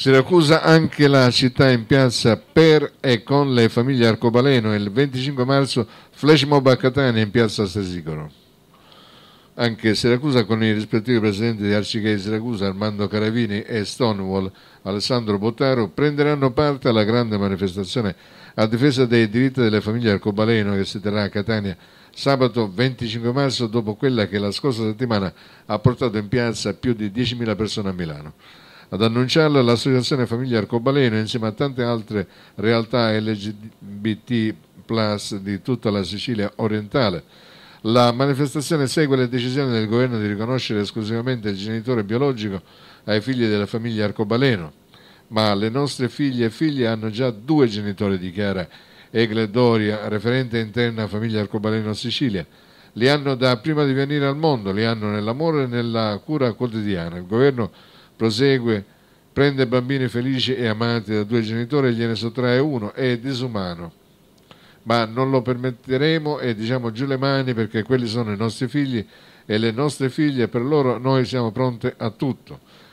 Siracusa anche la città in piazza per e con le famiglie Arcobaleno il 25 marzo flash mob a Catania in piazza Sesicoro. Anche Siracusa con i rispettivi presidenti di Arcichei Siracusa, Armando Caravini e Stonewall, Alessandro Bottaro, prenderanno parte alla grande manifestazione a difesa dei diritti delle famiglie Arcobaleno che si terrà a Catania sabato 25 marzo dopo quella che la scorsa settimana ha portato in piazza più di 10.000 persone a Milano. Ad annunciarlo l'associazione Famiglia Arcobaleno insieme a tante altre realtà LGBT plus di tutta la Sicilia orientale. La manifestazione segue le decisioni del governo di riconoscere esclusivamente il genitore biologico ai figli della famiglia Arcobaleno, ma le nostre figlie e figlie hanno già due genitori, dichiara Egle Doria, referente interna famiglia Arcobaleno Sicilia. Li hanno da prima di venire al mondo, li hanno nell'amore e nella cura quotidiana. Il governo Prosegue, prende bambini felici e amati da due genitori e gliene sottrae uno, è disumano. Ma non lo permetteremo e diciamo giù le mani perché quelli sono i nostri figli e le nostre figlie, per loro noi siamo pronte a tutto.